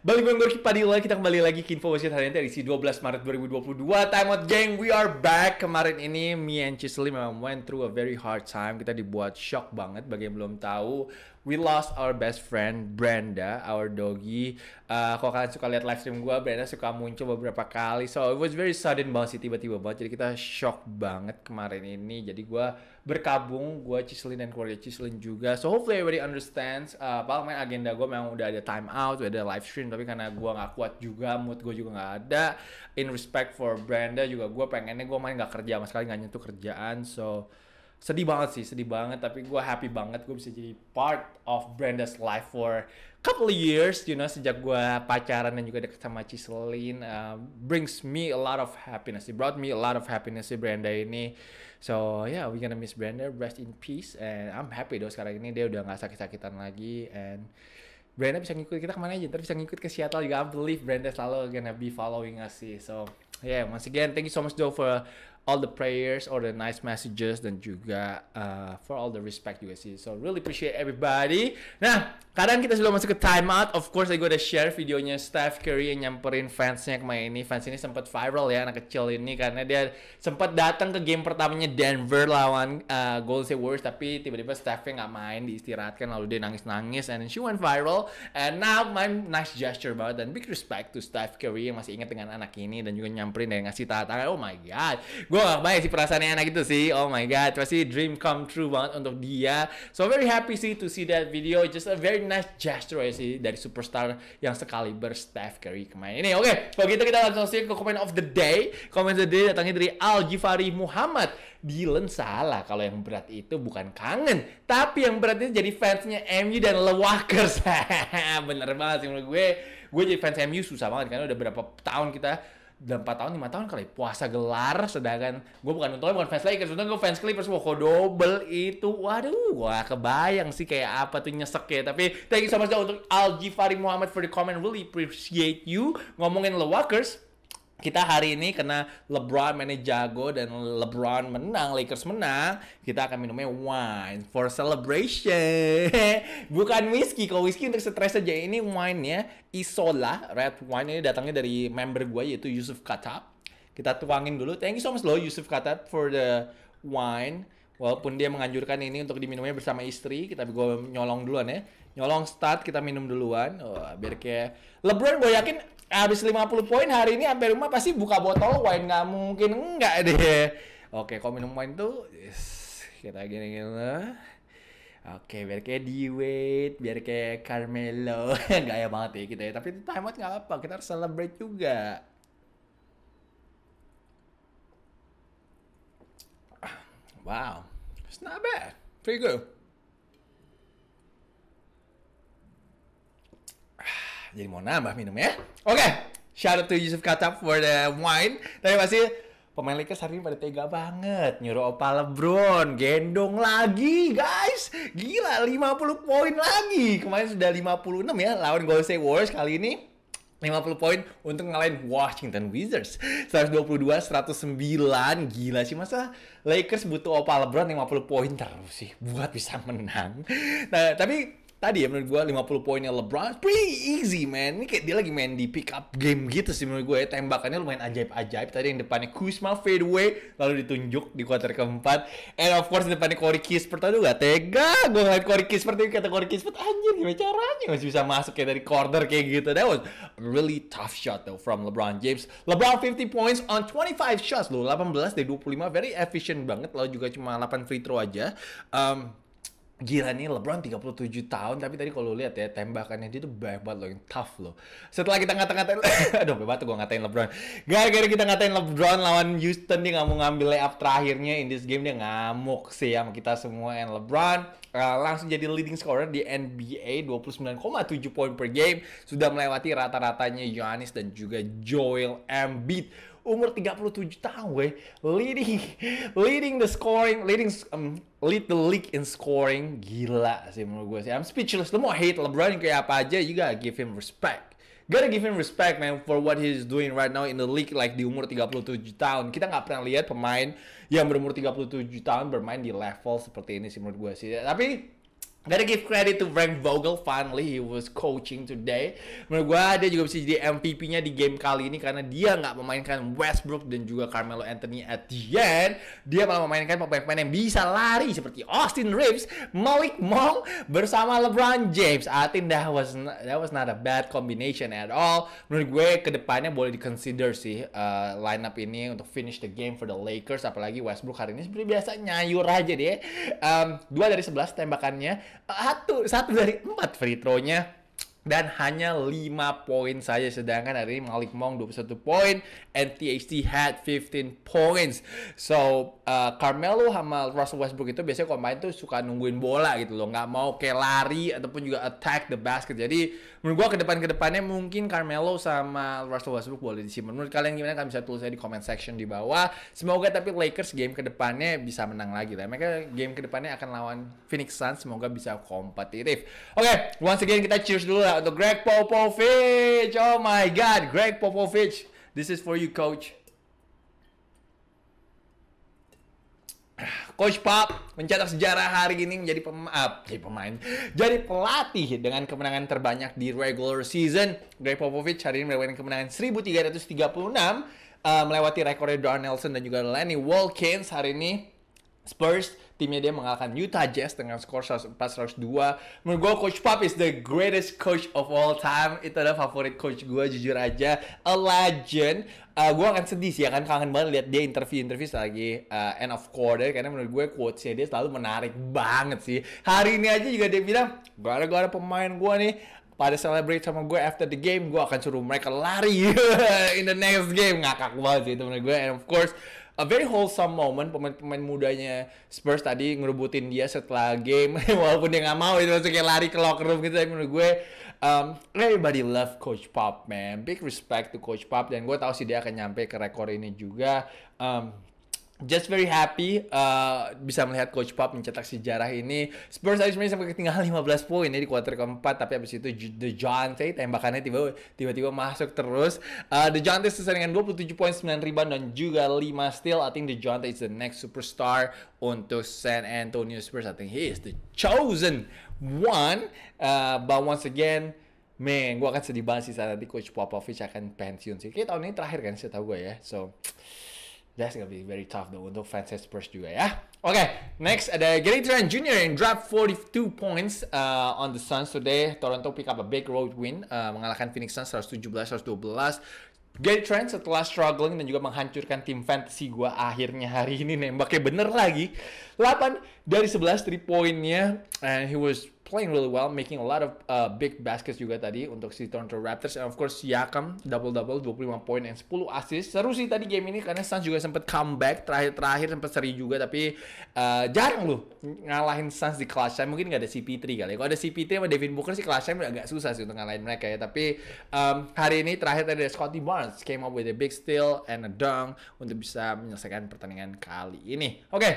Balik gue Gorky Padilla, kita kembali lagi ke Info Wasit hari ini si 12 Maret 2022 Time out gang, we are back Kemarin ini me and Chisley memang went through a very hard time Kita dibuat shock banget bagi yang belum tahu We lost our best friend Brenda, our doggy uh, Kalau kalian suka lihat live stream gue, Brenda suka muncul beberapa kali So it was very sudden banget sih tiba-tiba banget Jadi kita shock banget kemarin ini Jadi gue berkabung gue Cislin dan keluarga Cislin juga so hopefully everybody understands uh, apa main agenda gue memang udah ada time out udah ada live stream tapi karena gue nggak kuat juga mood gue juga nggak ada in respect for Brenda juga gue pengennya gue main nggak kerja sama sekali nggak nyentuh kerjaan so sedih banget sih, sedih banget. Tapi gue happy banget gue bisa jadi part of Brenda's life for couple of years, you know, sejak gue pacaran dan juga deket sama Ciselin. Uh, brings me a lot of happiness. It brought me a lot of happiness si Brenda ini. So yeah, we gonna miss Brenda, rest in peace. And I'm happy dong sekarang ini dia udah nggak sakit-sakitan lagi. And Brenda bisa ngikut kita kemana aja, terus bisa ngikut ke Seattle juga. I believe Brenda selalu gonna be following us sih. So yeah, once again, thank you so much Joe, for all the prayers or the nice messages dan juga uh, for all the respect juga sih. So really appreciate everybody. Nah, kadang kita sudah masuk ke time out. Of course, gue udah share videonya Steph Curry yang nyamperin fansnya kemarin ini. Fans ini sempat viral ya anak kecil ini karena dia sempat datang ke game pertamanya Denver lawan uh, Golden State Warriors tapi tiba-tiba Stephnya nggak main diistirahatkan lalu dia nangis-nangis and then she went viral and now my nice gesture banget dan big respect to Steph Curry yang masih ingat dengan anak ini dan juga nyamperin dan ngasih tata tangan. Oh my god. Gue gue gak si sih perasaannya anak itu sih oh my god pasti dream come true banget untuk dia so very happy sih to see that video just a very nice gesture ya sih dari superstar yang sekali berstaff Curry kemarin ini oke okay, kalau gitu kita langsung sih ke comment of the day comment of the day datangnya dari Al Ghifari Muhammad Dylan salah kalau yang berat itu bukan kangen tapi yang berat itu jadi fansnya MU dan Le Walkers bener banget sih menurut gue gue jadi fans MU susah banget karena udah berapa tahun kita dalam 4 tahun 5 tahun kali puasa gelar sedangkan gue bukan untungnya bukan fans Lakers untungnya gue fans Clippers wah kok double itu waduh wah kebayang sih kayak apa tuh nyesek ya tapi thank you so much untuk Al Jifari Muhammad for the comment really appreciate you ngomongin The Walkers kita hari ini kena LeBron mainnya jago dan LeBron menang, Lakers menang, kita akan minumnya wine for celebration. Bukan whiskey, kalau whiskey untuk stress aja ini wine-nya Isola red wine ini datangnya dari member gue yaitu Yusuf Katab. Kita tuangin dulu. Thank you so much loh Yusuf Katab for the wine. Walaupun dia menganjurkan ini untuk diminumnya bersama istri, kita gue nyolong duluan ya. Nyolong start kita minum duluan. Oh, biar kayak LeBron gue yakin habis 50 poin hari ini sampai rumah pasti buka botol wine nggak mungkin enggak deh. Oke, kalau minum wine tuh yes, kita gini-gini. Oke, biar kayak d biar kayak Carmelo. ya banget ya kita ya. Tapi itu time out nggak apa, kita harus celebrate juga. Wow, it's not bad. Pretty good. jadi mau nambah minum ya. Oke, okay. shout out to Yusuf Katab for the wine. Tapi pasti pemain Lakers hari ini pada tega banget. Nyuruh Opa Lebron, gendong lagi guys. Gila, 50 poin lagi. Kemarin sudah 56 ya, lawan Golden State Warriors kali ini 50 poin untuk ngalahin Washington Wizards. 122-109, gila sih. Masa Lakers butuh Opa Lebron 50 poin terus sih buat bisa menang. Nah, tapi tadi ya menurut gue 50 poinnya LeBron pretty easy man ini kayak dia lagi main di pick up game gitu sih menurut gue ya tembakannya lumayan ajaib-ajaib tadi yang depannya Kuzma fade away lalu ditunjuk di kuarter keempat and of course depannya Corey Kispert aduh gak tega gue ngeliat Corey Kispert itu kata Corey Kispert anjir gimana caranya masih bisa masuk kayak dari corner kayak gitu that was really tough shot though from LeBron James LeBron 50 points on 25 shots loh 18 dari 25 very efficient banget lalu juga cuma 8 free throw aja um, Gila nih LeBron 37 tahun tapi tadi kalau lihat ya tembakannya dia tuh banyak banget loh yang tough loh. Setelah kita ngata-ngatain aduh bebat gua ngatain LeBron. Gara-gara kita ngatain LeBron lawan Houston dia nggak mau ngambil layup terakhirnya in this game dia ngamuk sih sama kita semua and LeBron uh, langsung jadi leading scorer di NBA 29,7 poin per game sudah melewati rata-ratanya Giannis dan juga Joel Embiid umur 37 tahun weh leading leading the scoring leading um, Little the league in scoring gila sih menurut gue sih. I'm speechless. Lo mau hate LeBron kayak apa aja, you gotta give him respect. Gotta give him respect man for what he's doing right now in the league like di umur 37 tahun. Kita nggak pernah lihat pemain yang berumur 37 tahun bermain di level seperti ini sih menurut gue sih. Tapi Gotta give credit to Frank Vogel, finally he was coaching today. Menurut gue dia juga bisa jadi MVP-nya di game kali ini karena dia nggak memainkan Westbrook dan juga Carmelo Anthony at the end. Dia malah memainkan pemain-pemain yang bisa lari seperti Austin Reeves, Malik Monk bersama LeBron James. I think that was not, that was not a bad combination at all. Menurut gue kedepannya boleh diconsider sih uh, lineup ini untuk finish the game for the Lakers. Apalagi Westbrook hari ini seperti biasa nyayur aja dia. Um, dua dari 11 tembakannya satu satu dari empat free throw-nya dan hanya 5 poin saja sedangkan hari ini Malik Monk 21 poin and THT had 15 points so uh, Carmelo sama Russell Westbrook itu biasanya kalau itu suka nungguin bola gitu loh nggak mau kayak lari ataupun juga attack the basket jadi menurut gua ke depan ke depannya mungkin Carmelo sama Russell Westbrook boleh disimpan menurut kalian gimana kalian bisa tulis di comment section di bawah semoga tapi Lakers game ke depannya bisa menang lagi lah mereka game ke depannya akan lawan Phoenix Suns semoga bisa kompetitif oke okay, once again kita cheers dulu out untuk Greg Popovich. Oh my God, Greg Popovich. This is for you, coach. Coach Pop mencetak sejarah hari ini menjadi pem ah, jadi pemain, jadi pelatih dengan kemenangan terbanyak di regular season. Greg Popovich hari ini melewati kemenangan 1336 uh, eh, melewati rekornya Don Nelson dan juga Lenny Wilkins hari ini Spurs timnya dia mengalahkan Utah Jazz dengan skor 402. Menurut gue Coach Pop is the greatest coach of all time. Itu adalah favorit coach gue jujur aja. A legend. Uh, eh, gue akan sedih sih, akan kangen banget lihat dia interview-interview lagi uh, end of quarter karena menurut gue quotesnya dia selalu menarik banget sih. Hari ini aja juga dia bilang, ada, gara ada pemain gue nih pada celebrate sama gue after the game, gue akan suruh mereka lari in the next game. Ngakak banget sih itu menurut gue. And of course, a very wholesome moment pemain-pemain mudanya Spurs tadi ngerebutin dia setelah game walaupun dia nggak mau itu kayak lari ke locker room gitu tapi menurut gue um, everybody love Coach Pop man big respect to Coach Pop dan gue tahu sih dia akan nyampe ke rekor ini juga um, Just very happy uh, bisa melihat Coach Pop mencetak sejarah ini. Spurs akhirnya sampai ketinggalan 15 poin ya di kuarter keempat, tapi abis itu The Jonte tembakannya tiba-tiba masuk terus. Uh, the John selesai dengan 27 poin, 9 rebound dan juga 5 steal. I think The Jonte is the next superstar untuk San Antonio Spurs. I think he is the chosen one. Uh, but once again, Man, gue akan sedih banget sih saat nanti Coach Popovich akan pensiun sih. Kayaknya tahun ini terakhir kan, saya tahu gue ya. So, That's gonna be very tough though untuk fansnya Spurs juga ya. Oke, okay, next ada Gary Trent Jr. yang drop 42 points uh, on the Suns today. Toronto pick up a big road win, uh, mengalahkan Phoenix Suns 117-112. Gary Trent setelah struggling dan juga menghancurkan tim fantasy gua akhirnya hari ini nembaknya bener lagi. 8 dari 11 3 poinnya and he was playing really well, making a lot of uh, big baskets juga tadi untuk si Toronto Raptors. And of course, Siakam double-double, 25 poin dan 10 assist. Seru sih tadi game ini karena Suns juga sempat comeback terakhir-terakhir sempat seri juga tapi uh, jarang loh ngalahin Suns di clutch time. Mungkin nggak ada CP3 kali. Ya. Kalau ada CP3 sama Devin Booker sih clutch time agak susah sih untuk ngalahin mereka ya. Tapi um, hari ini terakhir tadi ada Scotty Barnes came up with a big steal and a dunk untuk bisa menyelesaikan pertandingan kali ini. Oke, okay.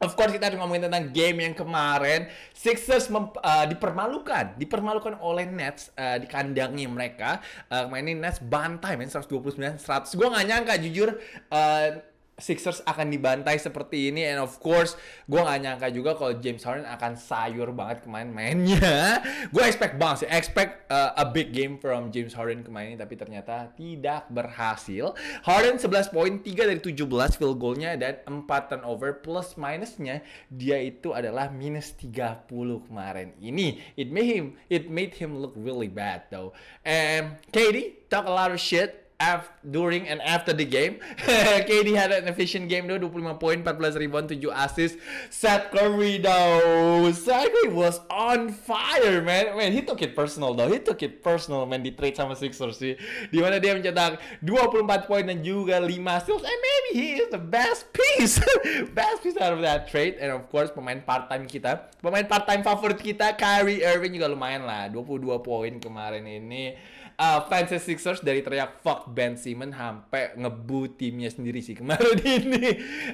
Of course kita harus ngomongin tentang game yang kemarin Sixers mem, uh, dipermalukan, dipermalukan oleh Nets uh, di kandangnya mereka. Uh, eh, mainin Nets bantai main 129-100. Gue nggak nyangka jujur uh, Sixers akan dibantai seperti ini and of course gue gak nyangka juga kalau James Harden akan sayur banget kemarin mainnya gue expect banget sih expect uh, a big game from James Harden kemarin ini, tapi ternyata tidak berhasil Harden 11 poin 3 dari 17 field goalnya dan 4 turnover plus minusnya dia itu adalah minus 30 kemarin ini it made him it made him look really bad though and Katie talk a lot of shit after, during and after the game. KD had an efficient game though, 25 poin, 14 rebound, 7 assist. Seth Curry though, Seth Curry was on fire man. Man, he took it personal though. He took it personal man di trade sama Sixers sih. di mana dia mencetak 24 poin dan juga 5 steals. And maybe he is the best piece. best piece out of that trade. And of course pemain part-time kita. Pemain part-time favorit kita Kyrie Irving juga lumayan lah. 22 poin kemarin ini uh, fans Sixers dari teriak fuck Ben Simmons sampai ngebu timnya sendiri sih kemarin ini.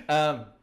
Um,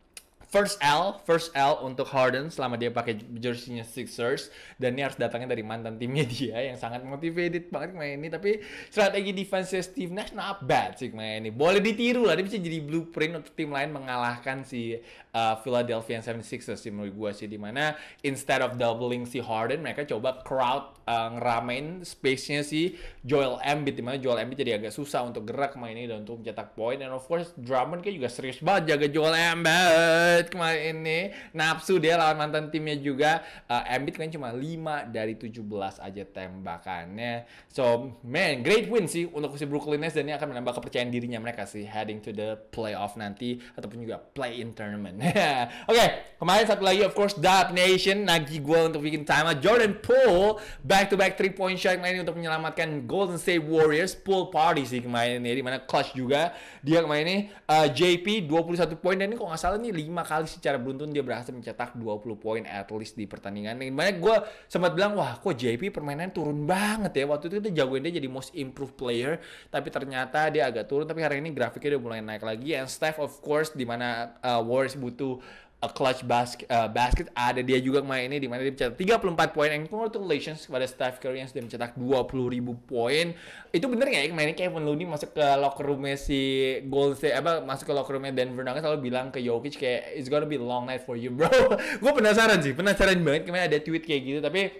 first L, first L untuk Harden selama dia pakai jersinya Sixers dan ini harus datangnya dari mantan timnya dia yang sangat motivated banget main ini tapi strategi defense Steve Nash not bad sih main ini boleh ditiru lah dia bisa jadi blueprint untuk tim lain mengalahkan si uh, Philadelphia 76ers sih menurut gue sih dimana instead of doubling si Harden mereka coba crowd uh, ngeramein space-nya si Joel Embiid dimana Joel Embiid jadi agak susah untuk gerak main ini dan untuk mencetak poin dan of course Drummond kan juga serius banget jaga Joel Embiid kemarin ini napsu dia lawan mantan timnya juga uh, Embiid kan cuma 5 dari 17 aja tembakannya so man great win sih untuk si Brooklyn Nets dan ini akan menambah kepercayaan dirinya mereka sih heading to the playoff nanti ataupun juga play in tournament oke okay, kemarin satu lagi of course Dub Nation nagi gue untuk bikin timeout Jordan Poole back to back 3 point shot ini untuk menyelamatkan Golden State Warriors pool party sih kemarin ini dimana clutch juga dia kemarin ini uh, JP 21 poin dan ini kok nggak salah nih 5 kali kali secara beruntun dia berhasil mencetak 20 poin at least di pertandingan. ini. banyak gue sempat bilang, wah kok JP permainan turun banget ya. Waktu itu kita jagoin dia jadi most improved player. Tapi ternyata dia agak turun. Tapi hari ini grafiknya udah mulai naik lagi. And Steph of course dimana uh, Warriors butuh a clutch basket, uh, basket ada dia juga main ini di mana dia mencetak 34 poin and congratulations kepada Steph Curry yang sudah mencetak 20 ribu poin itu bener nggak ya mainnya Kevin Looney masuk ke locker roomnya si Golden State apa masuk ke locker roomnya Denver Nuggets selalu bilang ke Jokic kayak it's gonna be a long night for you bro gue penasaran sih penasaran banget kemarin ada tweet kayak gitu tapi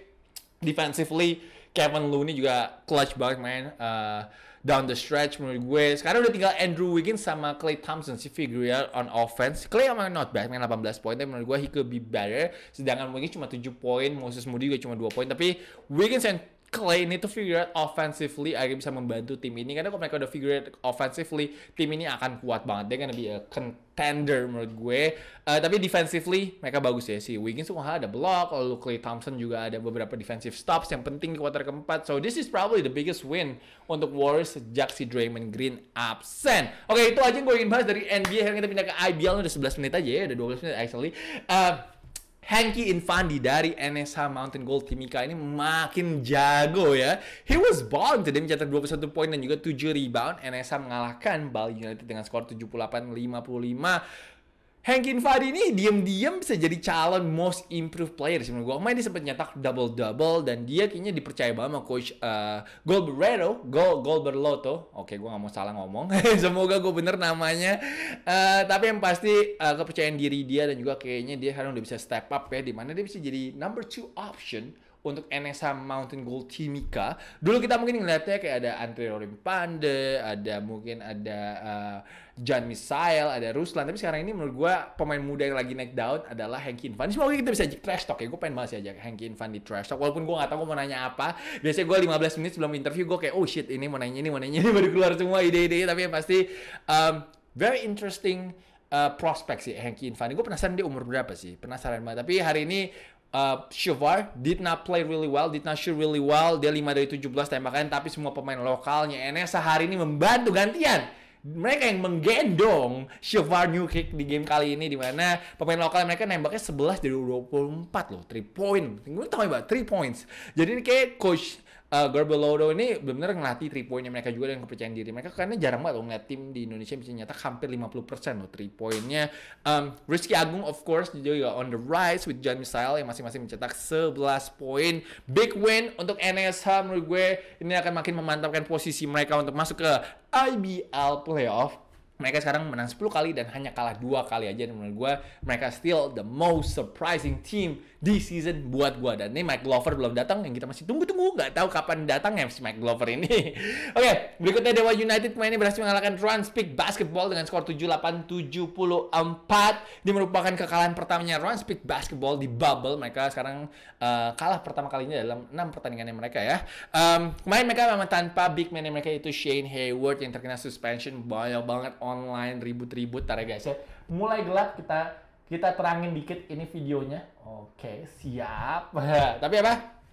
defensively Kevin Looney juga clutch banget main uh, down the stretch menurut gue. Sekarang udah tinggal Andrew Wiggins sama Clay Thompson si figure on offense. Clay emang not bad, main 18 poin tapi menurut gue he could be better. Sedangkan Wiggins cuma 7 poin, Moses Moody juga cuma 2 poin. Tapi Wiggins and Clay ini tuh figure out offensively agar bisa membantu tim ini karena kalau mereka udah figure out offensively tim ini akan kuat banget dia gonna be a contender menurut gue uh, tapi defensively mereka bagus ya si Wiggins tuh ada block lalu Clay Thompson juga ada beberapa defensive stops yang penting di kuarter keempat so this is probably the biggest win untuk Warriors sejak si Draymond Green absent oke okay, itu aja yang gue ingin bahas dari NBA sekarang kita pindah ke IBL udah 11 menit aja ya udah 12 menit actually uh, Hanky Infandi dari NSH Mountain Gold Timika ini makin jago ya. He was born today mencetak 21 poin dan juga 7 rebound. NSH mengalahkan Bali United dengan skor 78-55. Hankin Fadi ini diam-diam bisa jadi calon most improved player sih menurut gue. Kemarin dia sempat nyetak double double dan dia kayaknya dipercaya banget sama coach uh, eh, Golberto, Gol Golberloto. Oke, gue gak mau salah ngomong. Semoga gue bener namanya. Uh, tapi yang pasti uh, kepercayaan diri dia dan juga kayaknya dia sekarang udah bisa step up ya, dimana dia bisa jadi number two option untuk NSA Mountain Gold Timika. Dulu kita mungkin ngeliatnya kayak ada Andre Pande, ada mungkin ada uh, John Misael, ada Ruslan. Tapi sekarang ini menurut gue pemain muda yang lagi naik daun adalah Hengki Infan. Semoga kita bisa trash talk ya. Gue pengen banget sih ajak Hengki Infan di trash talk. Walaupun gue gak tau gue mau nanya apa. Biasanya gue 15 menit sebelum interview gue kayak oh shit ini mau nanya ini mau nanya ini baru keluar semua ide-ide. Tapi yang pasti um, very interesting uh, prospek sih Hengki Infan. Gue penasaran dia umur berapa sih. Penasaran banget. Tapi hari ini uh, Shivar did not play really well, did not shoot really well. Dia 5 dari 17 tembakan, tapi semua pemain lokalnya NS hari ini membantu gantian mereka yang menggendong Shavar New Kick di game kali ini di mana pemain lokal mereka nembaknya 11 dari 24 loh, 3 point. Gue tahu ya, 3 points. Jadi ini kayak coach uh, eh, Garbelodo ini benar-benar ngelatih three pointnya mereka juga dan kepercayaan diri mereka karena jarang banget loh ngeliat tim di Indonesia bisa nyata hampir 50% loh three pointnya um, Rizky Agung of course juga on the rise with John Misael yang masing-masing mencetak 11 poin big win untuk NSH menurut gue ini akan makin memantapkan posisi mereka untuk masuk ke IBL playoff mereka sekarang menang 10 kali dan hanya kalah dua kali aja menurut gue mereka still the most surprising team di season buat gue dan ini Mike Glover belum datang yang kita masih tunggu-tunggu Gak tahu kapan datang ya si Mike Glover ini oke okay, berikutnya Dewa United ini berhasil mengalahkan Speak Basketball dengan skor 78-74 ini merupakan kekalahan pertamanya Speak Basketball di bubble mereka sekarang uh, kalah pertama kalinya dalam 6 yang mereka ya um, main mereka memang tanpa big man mereka itu Shane Hayward yang terkena suspension banyak banget online ribut-ribut tar ya guys ya. Mulai gelap kita kita terangin dikit ini videonya. Oke, siap. Tapi apa?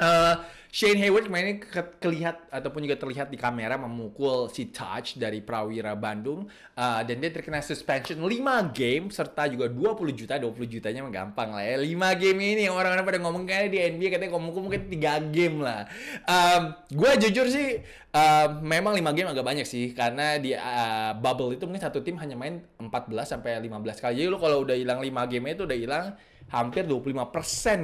Uh, Shane Hayward kemarin ke kelihat ataupun juga terlihat di kamera memukul si Touch dari Prawira Bandung uh, dan dia terkena suspension 5 game serta juga 20 juta 20 jutanya gampang lah ya 5 game ini orang-orang pada ngomong kayaknya di NBA katanya ngomong mungkin 3 game lah um, gue jujur sih uh, memang 5 game agak banyak sih karena di uh, eh, bubble itu mungkin satu tim hanya main 14 sampai 15 kali jadi lo kalau udah hilang 5 game itu udah hilang hampir 25%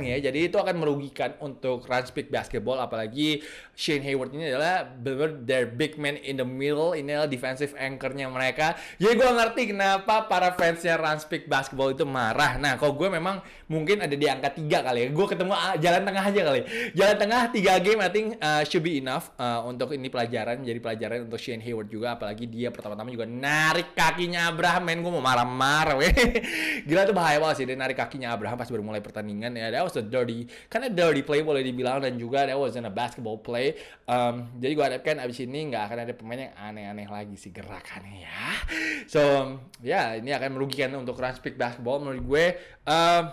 ya. Jadi itu akan merugikan untuk Peak basketball apalagi Shane Hayward ini adalah benar their big man in the middle. Ini adalah defensive anchornya mereka. Jadi ya, gue ngerti kenapa para fansnya Peak basketball itu marah. Nah, kalau gue memang mungkin ada di angka 3 kali ya. Gue ketemu ah, jalan tengah aja kali. Jalan tengah 3 game I think uh, should be enough uh, untuk ini pelajaran menjadi pelajaran untuk Shane Hayward juga apalagi dia pertama-tama juga narik kakinya Abraham. Men gue mau marah-marah. Gila tuh bahaya banget sih dia narik kakinya Abraham pas baru mulai pertandingan ya that was a dirty karena dirty play boleh dibilang dan juga that was a basketball play um, jadi gue harapkan abis ini nggak akan ada pemain yang aneh-aneh lagi sih gerakannya ya so ya yeah, ini akan merugikan untuk pick basketball menurut gue um,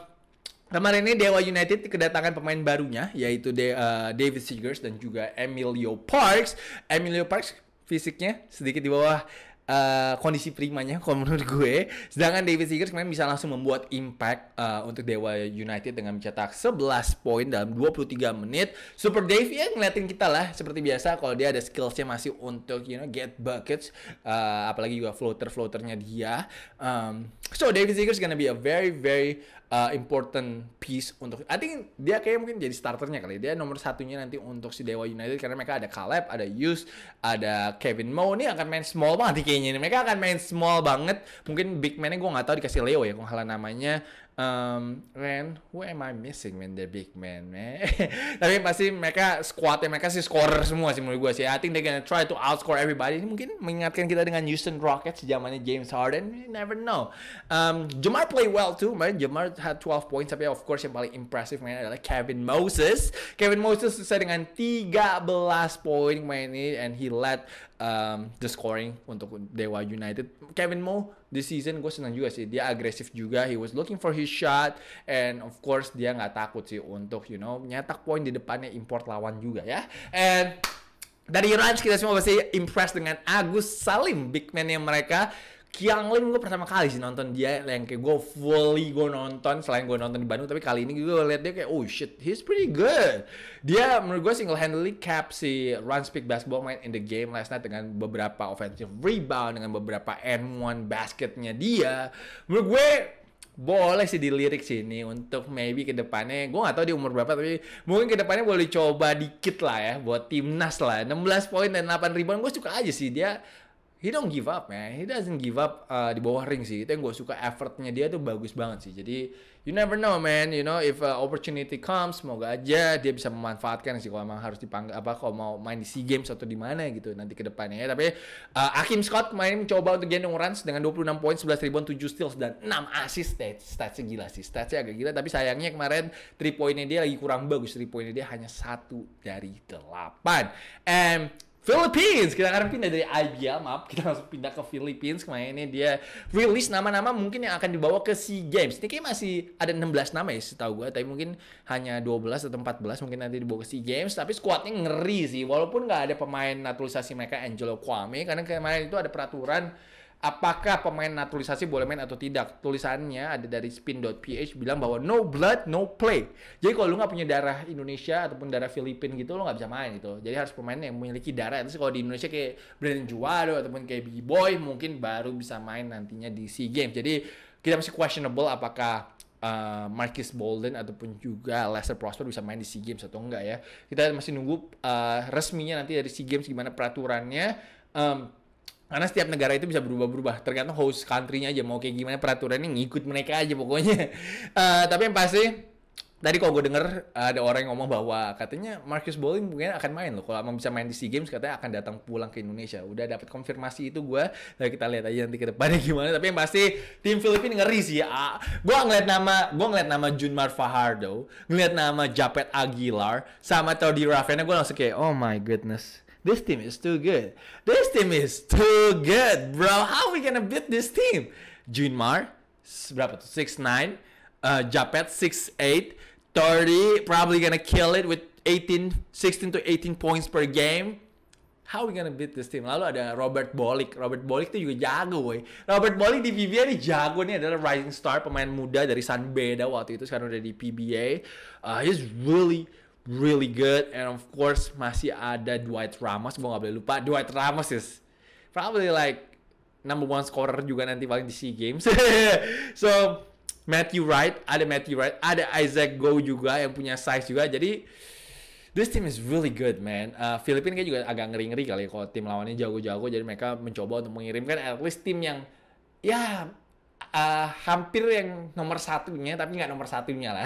Kemarin ini Dewa United kedatangan pemain barunya yaitu De, uh, David Seegers dan juga Emilio Parks. Emilio Parks fisiknya sedikit di bawah uh, kondisi primanya kalau menurut gue. Sedangkan David Seagers kemarin bisa langsung membuat impact uh, untuk Dewa United dengan mencetak 11 poin dalam 23 menit. Super Dave ya ngeliatin kita lah seperti biasa kalau dia ada skillsnya masih untuk you know get buckets uh, apalagi juga floater floaternya dia. Um, so David Seagers gonna be a very very uh, important piece untuk I think dia kayak mungkin jadi starternya kali dia nomor satunya nanti untuk si Dewa United karena mereka ada Caleb ada Yus ada Kevin Mo ini akan main small banget kayaknya ini mereka akan main small banget mungkin big man-nya gue nggak tahu dikasih Leo ya kalau namanya um, Ren, who am I missing when the big man man tapi pasti mereka squadnya mereka sih scorer semua sih menurut gue sih I think they gonna try to outscore everybody ini mungkin mengingatkan kita dengan Houston Rockets zamannya James Harden you never know um, Jamar play well too man Jamar had 12 points tapi of course yang paling impressive man adalah Kevin Moses Kevin Moses selesai dengan 13 poin main ini and he led um, the scoring untuk Dewa United. Kevin Mo this season gue senang juga sih. Dia agresif juga. He was looking for his shot and of course dia nggak takut sih untuk you know nyetak poin di depannya import lawan juga ya. And dari Rans kita semua pasti impressed dengan Agus Salim, big man yang mereka. Kiang Lim gue pertama kali sih nonton dia yang kayak gue fully gue nonton selain gue nonton di Bandung tapi kali ini gue liat dia kayak oh shit he's pretty good dia menurut gue single handedly cap si run speed basketball main in the game last night dengan beberapa offensive rebound dengan beberapa n one basketnya dia menurut gue boleh sih dilirik sini untuk maybe ke depannya gue gak tau di umur berapa tapi mungkin ke depannya boleh coba dikit lah ya buat timnas lah 16 poin dan 8 rebound gue suka aja sih dia he don't give up man he doesn't give up uh, di bawah ring sih itu yang gue suka effortnya dia tuh bagus banget sih jadi you never know man you know if uh, opportunity comes semoga aja dia bisa memanfaatkan sih kalau emang harus dipanggil apa kalau mau main di sea games atau di mana gitu nanti ke depannya ya tapi uh, Akim Scott main mencoba untuk gendong runs dengan 26 poin 11 ribuan 7 steals dan 6 assist stats statsnya gila sih statsnya agak gila tapi sayangnya kemarin 3 poinnya dia lagi kurang bagus 3 poinnya dia hanya satu dari delapan. and Philippines kita akan pindah dari IBL, maaf kita langsung pindah ke Philippines kemarin ini dia rilis nama-nama mungkin yang akan dibawa ke SEA Games ini kayaknya masih ada 16 nama ya setahu gue tapi mungkin hanya 12 atau 14 mungkin nanti dibawa ke SEA Games tapi squadnya ngeri sih walaupun nggak ada pemain naturalisasi mereka Angelo Kwame karena kemarin itu ada peraturan apakah pemain naturalisasi boleh main atau tidak. Tulisannya ada dari spin.ph bilang bahwa no blood, no play. Jadi kalau lu nggak punya darah Indonesia ataupun darah Filipina gitu, lu nggak bisa main gitu. Jadi harus pemain yang memiliki darah. Terus kalau di Indonesia kayak Brandon Juwado ataupun kayak B-Boy mungkin baru bisa main nantinya di SEA Games. Jadi kita masih questionable apakah Uh, Marcus Bolden ataupun juga Lester Prosper bisa main di SEA Games atau enggak ya. Kita masih nunggu uh, resminya nanti dari SEA Games gimana peraturannya. Um, karena setiap negara itu bisa berubah-berubah, tergantung host country-nya aja mau kayak gimana peraturannya ngikut mereka aja pokoknya. Uh, tapi yang pasti tadi kalau gue denger ada orang yang ngomong bahwa katanya Marcus Bowling mungkin akan main loh kalau mau bisa main di SEA Games katanya akan datang pulang ke Indonesia udah dapat konfirmasi itu gue nah, kita lihat aja nanti ke depannya gimana tapi yang pasti tim Filipina ngeri sih ya. gue ngeliat nama gue ngeliat nama Junmar Fajardo ngeliat nama Japet Aguilar sama Todi Ravena gue langsung kayak oh my goodness This team is too good. This team is too good, bro. How we gonna beat this team? Junmar, berapa tuh? 6'9. Uh, Japet, 6'8. 30, probably gonna kill it with 18, 16 to 18 points per game. How we gonna beat this team? Lalu ada Robert Bolik. Robert Bolik tuh juga jago, boy. Robert Bolik di PBA ini jago nih adalah rising star pemain muda dari San Beda waktu itu sekarang udah di PBA. Uh, he's really really good. And of course masih ada Dwight Ramos, gue nggak boleh lupa. Dwight Ramos is probably like number one scorer juga nanti paling di SEA Games. so Matthew Wright, ada Matthew Wright, ada Isaac Go juga yang punya size juga. Jadi this team is really good man. Uh, Filipina kayak juga agak ngeri-ngeri kali ya kalau tim lawannya jago-jago. Jadi mereka mencoba untuk mengirimkan at least tim yang ya uh, hampir yang nomor satunya tapi nggak nomor satunya lah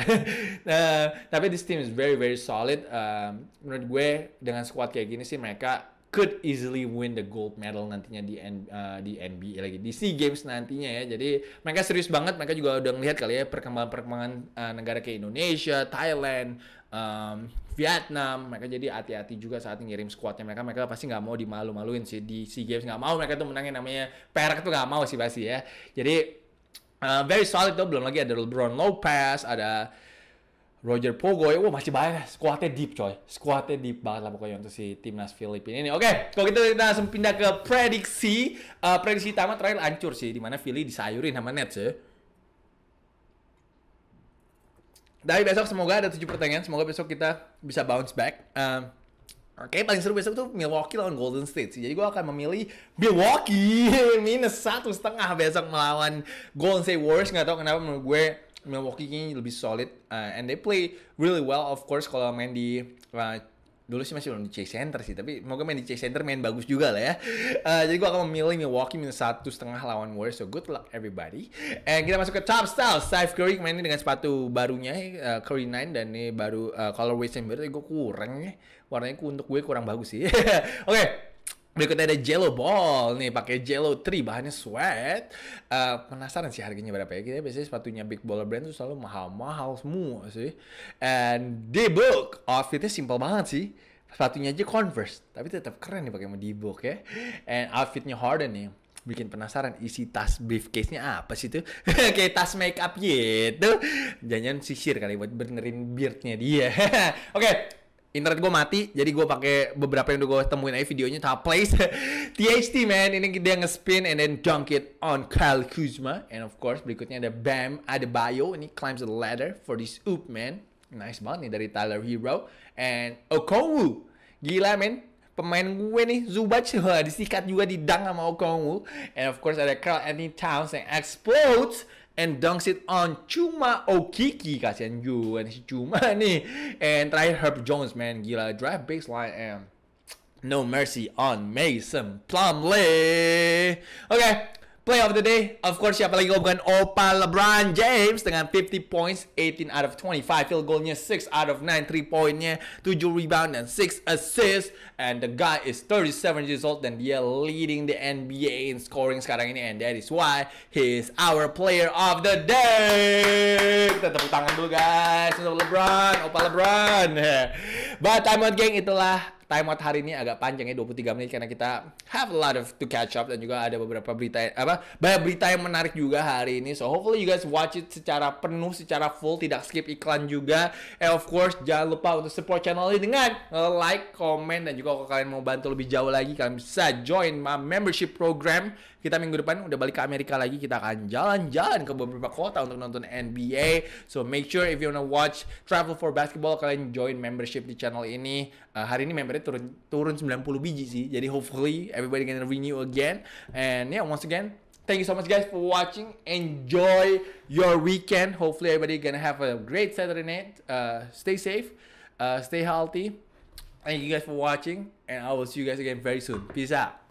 uh, tapi this team is very very solid uh, menurut gue dengan squad kayak gini sih mereka could easily win the gold medal nantinya di N, uh, di NBA lagi di Sea Games nantinya ya. Jadi mereka serius banget, mereka juga udah ngelihat kali ya perkembangan-perkembangan uh, negara kayak Indonesia, Thailand, um, Vietnam. Mereka jadi hati-hati juga saat ngirim squadnya mereka. Mereka pasti nggak mau dimalu-maluin sih di Sea Games nggak mau mereka tuh menangin namanya perak tuh nggak mau sih pasti ya. Jadi Uh, very solid tuh belum lagi ada LeBron Lopez, ada Roger Pogoy, wah masih banyak ya, squadnya deep coy, squadnya deep banget lah pokoknya untuk si timnas Filipina ini. Oke, okay, kalau gitu kita langsung pindah ke prediksi, uh, prediksi pertama terakhir hancur sih, dimana Philly disayurin sama Nets ya. Dari besok semoga ada tujuh pertanyaan, semoga besok kita bisa bounce back. Uh, Oke, okay, paling seru besok tuh Milwaukee lawan Golden State sih. Jadi gue akan memilih Milwaukee minus satu setengah besok melawan Golden State Warriors. Gak tau kenapa menurut gue Milwaukee ini lebih solid uh, and they play really well of course kalau main di uh, dulu sih masih belum di Chase Center sih tapi moga main di Chase Center main bagus juga lah ya uh, jadi gua akan memilih Milwaukee minus satu setengah lawan Warriors so good luck everybody eh kita masuk ke top style Steph Curry mainnya dengan sepatu barunya uh, Curry 9 dan ini baru uh, colorway yang tapi gua kurang ya warnanya untuk gue kurang bagus sih oke okay. Berikutnya ada Jello Ball nih pakai Jello Tree bahannya sweat. Uh, penasaran sih harganya berapa ya? Kita biasanya sepatunya Big Baller Brand tuh selalu mahal-mahal semua sih. And the book outfitnya simple banget sih. Sepatunya aja Converse, tapi tetap keren nih pakai sama book ya. And outfitnya Harden nih bikin penasaran isi tas briefcase-nya apa sih itu Kayak tas makeup gitu. Jangan sisir kali buat benerin beard-nya dia. Oke, okay, internet gue mati jadi gue pakai beberapa yang udah gue temuin aja videonya top place THT man ini dia ngespin and then dunk it on Kyle Kuzma and of course berikutnya ada Bam ada Bio ini climbs the ladder for this oop man nice banget nih dari Tyler Hero and Okongwu gila man pemain gue nih Zubac disikat juga di dunk sama Okongwu and of course ada Carl Anthony Towns yang explodes and dunks it on Chuma Okiki kasihan you and Chuma nih and try Herb Jones man gila drive baseline and no mercy on Mason Plumlee okay Play of the day, of course siapa lagi kalau bukan Opa LeBron James dengan 50 points, 18 out of 25, field goalnya 6 out of 9, 3 pointnya, 7 rebound dan 6 assist, and the guy is 37 years old dan dia leading the NBA in scoring sekarang ini, and that is why he is our player of the day. Kita tepuk tangan dulu guys untuk LeBron, Opa LeBron. But I'm not gang itulah time out hari ini agak panjang ya 23 menit karena kita have a lot of to catch up dan juga ada beberapa berita apa banyak berita yang menarik juga hari ini. So hopefully you guys watch it secara penuh, secara full, tidak skip iklan juga. And of course jangan lupa untuk support channel ini dengan like, comment dan juga kalau kalian mau bantu lebih jauh lagi kalian bisa join my membership program kita minggu depan udah balik ke Amerika lagi. Kita akan jalan-jalan ke beberapa kota untuk nonton NBA. So make sure if you wanna watch Travel for Basketball, kalian join membership di channel ini. Uh, hari ini membernya turun turun 90 biji sih. Jadi hopefully everybody can renew again. And yeah, once again, Thank you so much guys for watching. Enjoy your weekend. Hopefully everybody gonna have a great Saturday night. Uh, stay safe. Uh, stay healthy. Thank you guys for watching. And I will see you guys again very soon. Peace out.